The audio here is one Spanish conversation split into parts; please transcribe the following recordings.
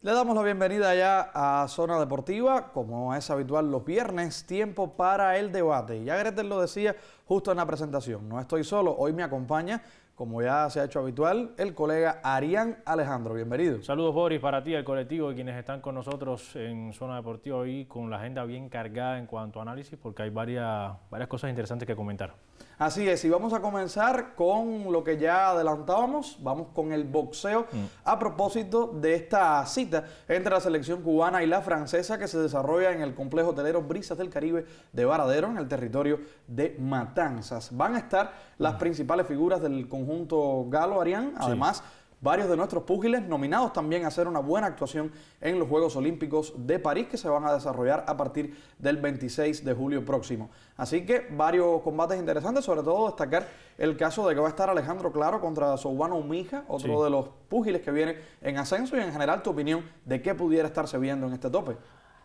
Le damos la bienvenida ya a Zona Deportiva, como es habitual los viernes, tiempo para el debate. Ya Gretel lo decía justo en la presentación, no estoy solo, hoy me acompaña, como ya se ha hecho habitual, el colega Arián Alejandro, bienvenido. Saludos Boris para ti, el colectivo y quienes están con nosotros en Zona Deportiva hoy con la agenda bien cargada en cuanto a análisis, porque hay varias, varias cosas interesantes que comentar. Así es, y vamos a comenzar con lo que ya adelantábamos, vamos con el boxeo mm. a propósito de esta cita entre la selección cubana y la francesa que se desarrolla en el complejo hotelero Brisas del Caribe de Varadero, en el territorio de Matanzas. Van a estar las mm. principales figuras del conjunto galo-arián, además varios de nuestros púgiles nominados también a hacer una buena actuación en los Juegos Olímpicos de París que se van a desarrollar a partir del 26 de julio próximo. Así que varios combates interesantes, sobre todo destacar el caso de que va a estar Alejandro Claro contra Sobano Mija, otro de los púgiles que viene en ascenso y en general tu opinión de qué pudiera estarse viendo en este tope.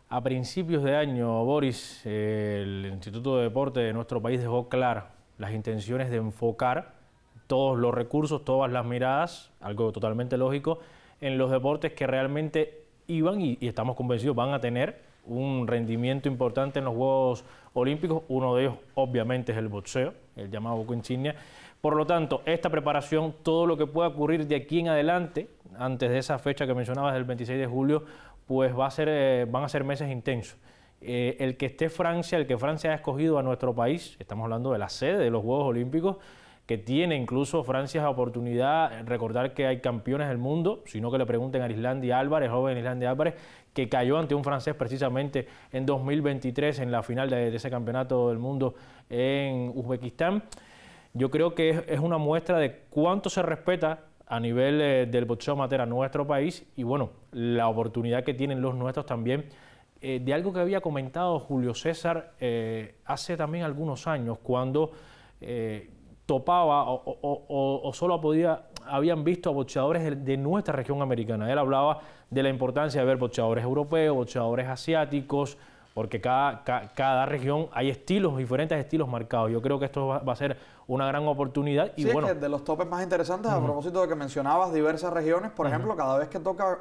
A principios de año, Boris, el Instituto de Deporte de nuestro país dejó claras las intenciones de enfocar todos los recursos, todas las miradas, algo totalmente lógico, en los deportes que realmente iban y, estamos convencidos van a tener un rendimiento importante en los Juegos Olímpicos. Uno de ellos, obviamente, es el boxeo, el llamado boco Por lo tanto, esta preparación, todo lo que pueda ocurrir de aquí en adelante, antes de esa fecha que mencionabas del 26 de julio, pues va a ser, eh, van a ser meses intensos. Eh, el que esté Francia, el que Francia ha escogido a nuestro país, estamos hablando de la sede de los Juegos Olímpicos, que tiene incluso Francia la oportunidad. Recordar que hay campeones del mundo, sino que le pregunten a Islandia Álvarez, joven Islandia Álvarez, que cayó ante un francés precisamente en 2023 en la final de, ese campeonato del mundo en Uzbekistán. Yo creo que es, una muestra de cuánto se respeta a nivel eh, del boxeo amateur a nuestro país y bueno, la oportunidad que tienen los nuestros también. Eh, de algo que había comentado Julio César eh, hace también algunos años, cuando topaba o, solo podía, habían visto a de nuestra región americana. Él hablaba de la importancia de ver bocheadores europeos, bocheadores asiáticos, porque cada, cada región hay estilos, diferentes estilos marcados. Yo creo que esto va, a ser una gran oportunidad. Y bueno, es que de los topes más interesantes, a propósito de que mencionabas diversas regiones, por ejemplo, cada vez que toca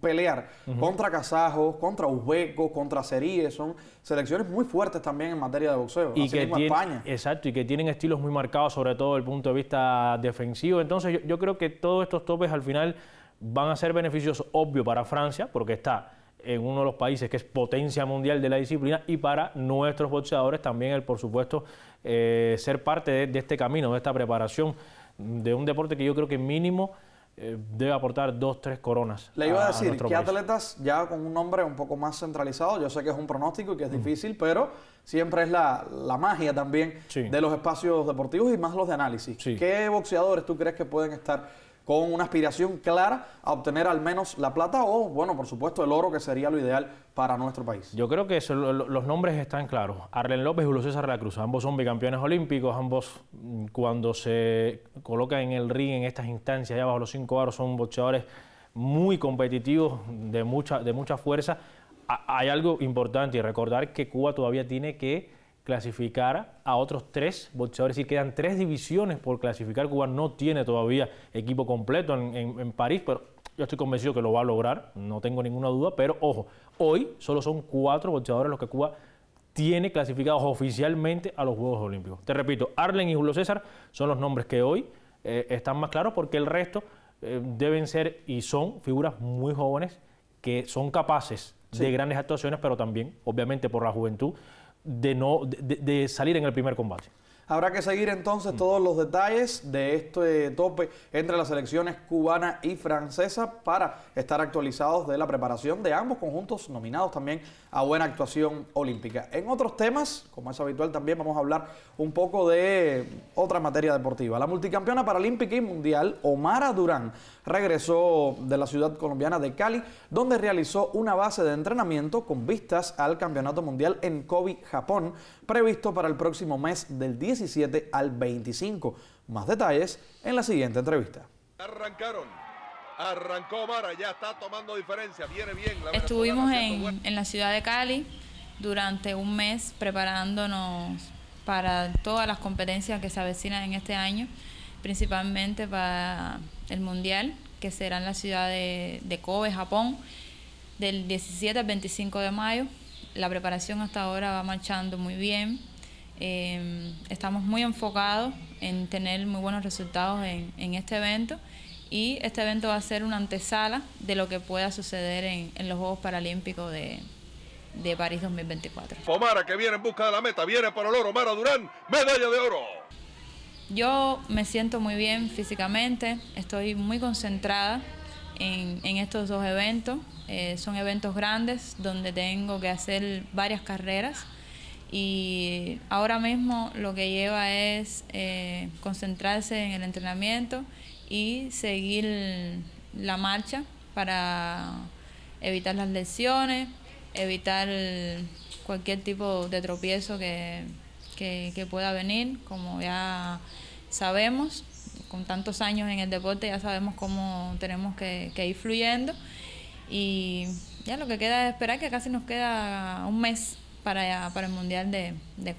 pelear contra kazajos, contra uzbecos, contra seríes, son selecciones muy fuertes también en materia de boxeo. Y que España. Exacto, y que tienen estilos muy marcados, sobre todo desde el punto de vista defensivo. Entonces, yo, creo que todos estos topes al final van a ser beneficios obvio, para Francia, porque está en uno de los países que es potencia mundial de la disciplina y para nuestros boxeadores también el, por supuesto, eh, ser parte de, este camino, de esta preparación de un deporte que yo creo que mínimo eh, debe aportar dos, tres coronas. Le iba a, decir, ¿qué atletas ya con un nombre un poco más centralizado? Yo sé que es un pronóstico y que es difícil, pero siempre es la, magia también de los espacios deportivos y más los de análisis. ¿Qué boxeadores tú crees que pueden estar con una aspiración clara a obtener al menos la plata o, bueno, por supuesto, el oro, que sería lo ideal para nuestro país. Yo creo que los nombres están claros. Arlen López y Julio César Cruz, ambos son bicampeones olímpicos, ambos mm, cuando se colocan en el ring en estas instancias, ya bajo los cinco aros, son boxeadores muy competitivos, de mucha, de mucha fuerza. hay algo importante y recordar que Cuba todavía tiene que clasificara a otros tres boxeadores. Y quedan tres divisiones por clasificar. Cuba no tiene todavía equipo completo en, París, pero yo estoy convencido que lo va a lograr, no tengo ninguna duda. Pero ojo, hoy solo son cuatro boxeadores los que Cuba tiene clasificados oficialmente a los Juegos Olímpicos. Te repito, Arlen y Julio César son los nombres que hoy eh, están más claros porque el resto eh, deben ser y son figuras muy jóvenes que son capaces de grandes actuaciones, pero también, obviamente, por la juventud, de, no, de, salir en el primer combate. Habrá que seguir entonces mm. todos los detalles de este tope entre las selecciones cubana y francesa para estar actualizados de la preparación de ambos conjuntos nominados también a buena actuación olímpica. En otros temas, como es habitual también, vamos a hablar un poco de otra materia deportiva. La multicampeona paralímpica y mundial, Omara Durán, regresó de la ciudad colombiana de Cali, donde realizó una base de entrenamiento con vistas al Campeonato Mundial en Kobe, Japón, previsto para el próximo mes del día. 17 al 25. Más detalles en la siguiente entrevista. Arrancaron. Arrancó ya está tomando diferencia, viene bien. Estuvimos en, la ciudad de Cali durante un mes preparándonos para todas las competencias que se avecinan en este año, principalmente para el Mundial, que será en la ciudad de, Kobe, Japón, del 17 al 25 de mayo. La preparación hasta ahora va marchando muy bien. Em, estamos muy enfocados en tener muy buenos resultados en, este evento y este evento va a ser una antesala de lo que pueda suceder en, los Juegos Paralímpicos de, París 2024. Omara que viene en busca de la meta, viene para el oro, Durán, medalla de oro. Yo me siento muy bien físicamente, estoy muy concentrada en, estos dos eventos. Eh, son eventos grandes donde tengo que hacer varias carreras y ahora mismo lo que lleva es eh, concentrarse en el entrenamiento y seguir la marcha para evitar las lesiones, evitar cualquier tipo de tropiezo que, pueda venir, como ya sabemos, con tantos años en el deporte ya sabemos cómo tenemos que, que ir fluyendo y ya lo que queda es esperar que casi nos queda un mes para, para el Mundial de, de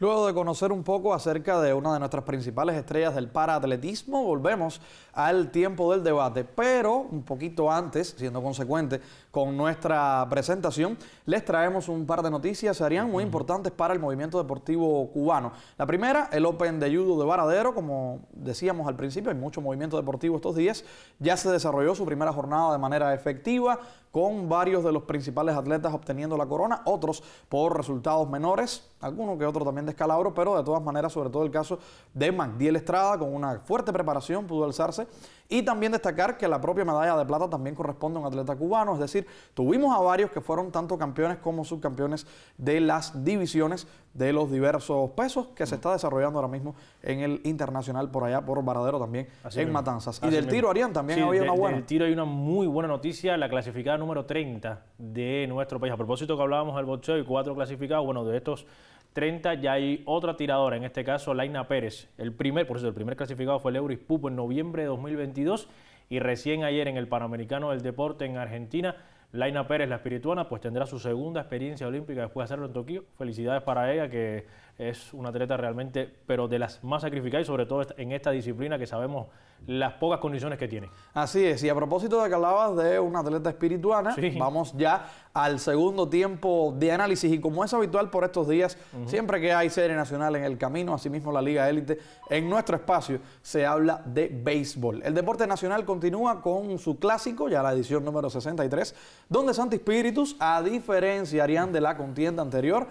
Luego de conocer un poco acerca de una de nuestras principales estrellas del paraatletismo, volvemos al tiempo del debate. Pero un poquito antes, siendo consecuente con nuestra presentación, les traemos un par de noticias, que serían muy importantes para el movimiento deportivo cubano. La primera, el Open de Judo de Varadero, como decíamos al principio, hay mucho movimiento deportivo estos días. Ya se desarrolló su primera jornada de manera efectiva, con varios de los principales atletas obteniendo la corona, otros por resultados menores, algunos que otro también escalabro, pero de todas maneras, sobre todo el caso de Magdiel Estrada, con una fuerte preparación pudo alzarse. Y también destacar que la propia medalla de plata también corresponde a un atleta cubano, es decir, tuvimos a varios que fueron tanto campeones como subcampeones de las divisiones de los diversos pesos que se mm. está desarrollando ahora mismo en el internacional por allá, por Varadero también, en Matanzas. y del tiro, Arián, también había una buena. Del tiro hay una muy buena noticia, la clasificada número 30 de nuestro país. A propósito que hablábamos del boxeo y cuatro clasificados, bueno, de estos 30 ya hay otra tiradora, en este caso Laina Pérez. El primer, por eso el primer clasificado fue el Euris en noviembre de 2022 y recién ayer en el Panamericano del Deporte en Argentina, Laina Pérez, la espirituana, pues tendrá su segunda experiencia olímpica después de hacerlo en Tokio. Felicidades para ella que es un atleta realmente, pero de las más sacrificadas y sobre todo en esta disciplina que sabemos las pocas condiciones que tiene. Así es, y a propósito de que hablabas de una atleta espirituana, vamos ya al segundo tiempo de análisis y como es habitual por estos días, siempre que hay serie nacional en el camino, asimismo la Liga Élite, en nuestro espacio se habla de béisbol. El deporte nacional continúa con su clásico, ya la edición número 63, donde Santi Espíritus, a diferencia de la contienda anterior,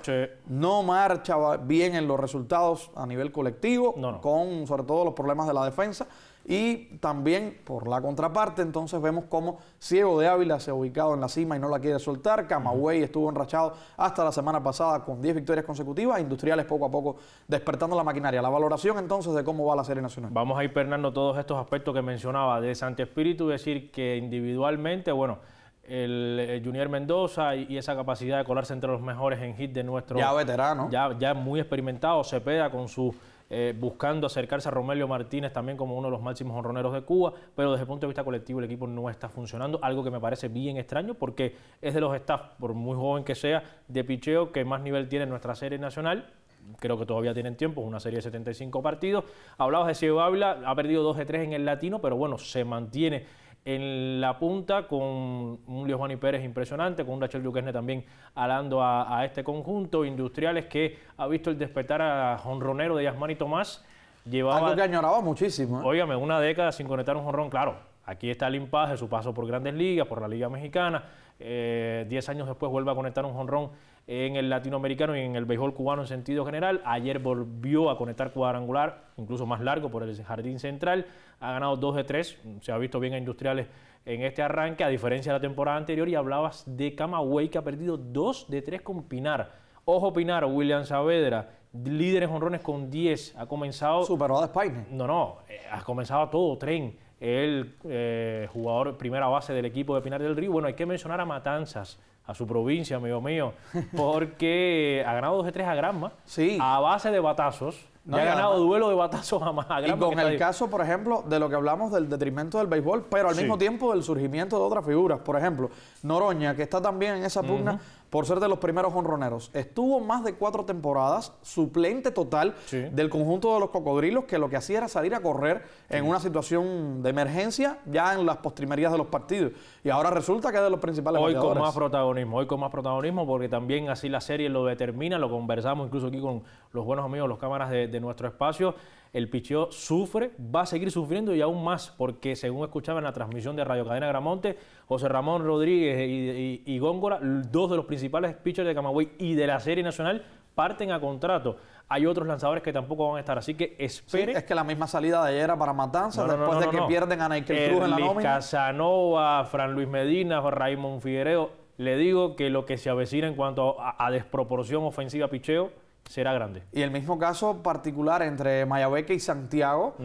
no marcha bien bien en los resultados a nivel colectivo, con sobre todo los problemas de la defensa. Y también por la contraparte, entonces vemos cómo Ciego de Ávila se ha ubicado en la cima y no la quiere soltar. Camagüey estuvo enrachado hasta la semana pasada con 10 victorias consecutivas. Industriales poco a poco despertando la maquinaria. La valoración entonces de cómo va la Serie Nacional. Vamos a ir pernando todos estos aspectos que mencionaba de Santi Espíritu, decir que individualmente, bueno el, eh, Junior Mendoza y, esa capacidad de colarse entre los mejores en hit de nuestro... Ya veterano. Ya, ya muy experimentado, pega con su... Eh, buscando acercarse a Romelio Martínez también como uno de los máximos honroneros de Cuba, pero desde el punto de vista colectivo el equipo no está funcionando, algo que me parece bien extraño porque es de los staff, por muy joven que sea, de picheo que más nivel tiene nuestra serie nacional. Creo que todavía tienen tiempo, es una serie de 75 partidos. hablamos de Ciego Ávila, ha perdido 2 de 3 en el latino, pero bueno, se mantiene en la punta con un Leo Juan y Pérez impresionante, con un Rachel Duquesne también alando a, este conjunto. Industriales que ha visto el despertar a jonronero de Yasmani Tomás. Llevaba, Algo que añoraba muchísimo. ¿eh? Óigame, una década sin conectar un jonrón, claro. Aquí está el impasse su paso por grandes ligas, por la Liga Mexicana 10 eh, diez años después vuelve a conectar un jonrón en el latinoamericano y en el béisbol cubano en sentido general. Ayer volvió a conectar cuadrangular, incluso más largo por el jardín central. Ha ganado 2 de 3, se ha visto bien a Industriales en este arranque, a diferencia de la temporada anterior. Y hablabas de Camagüey, que ha perdido 2 de 3 con Pinar. Ojo Pinar, William Saavedra, líderes jonrones con 10. Ha comenzado... Superó a Spine. No, no, eh, ha comenzado todo tren el eh, jugador primera base del equipo de Pinar del Río. Bueno, hay que mencionar a Matanzas, a su provincia, amigo mío, porque ha ganado 2 de 3 a Granma, sí. a base de batazos. No, ha ganado duelo de batazos jamás. A y con el caso, por ejemplo, de lo que hablamos del detrimento del béisbol, pero al mismo tiempo del surgimiento de otras figuras. Por ejemplo, Noroña, que está también en esa pugna, por ser de los primeros honroneros. Estuvo más de cuatro temporadas, suplente total del conjunto de los cocodrilos, que lo que hacía era salir a correr en una situación de emergencia ya en las postrimerías de los partidos. Y ahora resulta que es de los principales Hoy con más protagonismo, hoy con más protagonismo, porque también así la serie lo determina, lo conversamos incluso aquí con los buenos amigos, los cámaras de nuestro espacio el picheo sufre, va a seguir sufriendo y aún más, porque según escuchaba en la transmisión de Radio Cadena Gramonte, José Ramón Rodríguez y, Góngora, dos de los principales pitchers de Camagüey y de la Serie Nacional, parten a contrato. Hay otros lanzadores que tampoco van a estar, así que espere. es que la misma salida de ayer era para Matanza, después de que pierden a Naikel Cruz en la nómina. Casanova, Fran Luis Medina, Raymond Figueredo, Le digo que lo que se avecina en cuanto a, a desproporción ofensiva picheo será grande. Y el mismo caso particular entre Mayabeque y Santiago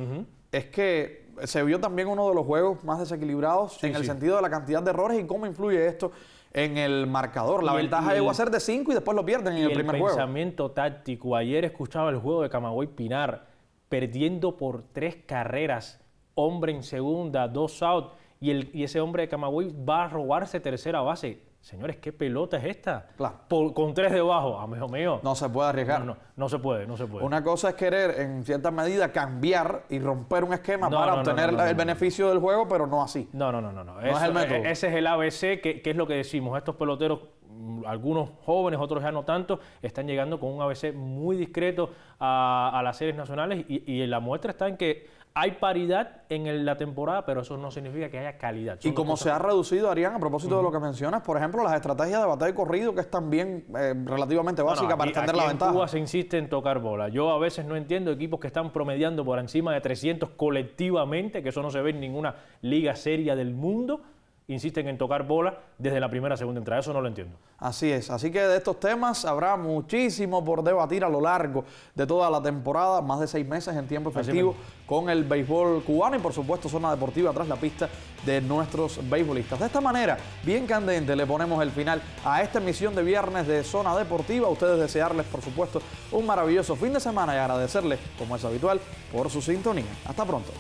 es que se vio también uno de los juegos más desequilibrados en el sentido de la cantidad de errores y cómo influye esto en el marcador. La ventaja llegó a ser de 5 y después lo pierden en el, primer juego. El pensamiento táctico. Ayer escuchaba el juego de Camagüey Pinar, perdiendo por tres carreras, hombre en segunda, dos out, y, el, y ese hombre de Camagüey va a robarse tercera base Señores, ¿qué pelota es esta? con tres debajo, amigo ah, mío. No se puede arriesgar. No, no, se puede, no se puede. Una cosa es querer, en cierta medida, cambiar y romper un esquema para obtener el beneficio del juego, pero no así. No, no, no, no. no. E, ese es el ABC, que, es lo que decimos. Estos peloteros mm, algunos jóvenes, otros ya no tanto, están llegando con un ABC muy discreto a, las series nacionales y, la muestra está en que hay paridad en la temporada, pero eso no significa que haya calidad. y como se ha reducido, Arián, a propósito de lo que mencionas, por ejemplo, las estrategias de batalla y corrido, que es también eh, relativamente básica para extender la en Cuba se insiste en tocar bola. Yo a veces no entiendo equipos que están promediando por encima de 300 colectivamente, que eso no se ve en ninguna liga seria del mundo insisten en tocar bola desde la primera segunda entrada. Eso no lo entiendo. Así es. Así que de estos temas habrá muchísimo por debatir a lo largo de toda la temporada, más de seis meses en tiempo efectivo con el béisbol cubano y por supuesto zona deportiva tras la pista de nuestros beisbolistas. De esta manera, bien candente, le ponemos el final a esta emisión de viernes de zona deportiva. A ustedes desearles, por supuesto, un maravilloso fin de semana y agradecerles, como es habitual, por su sintonía. Hasta pronto.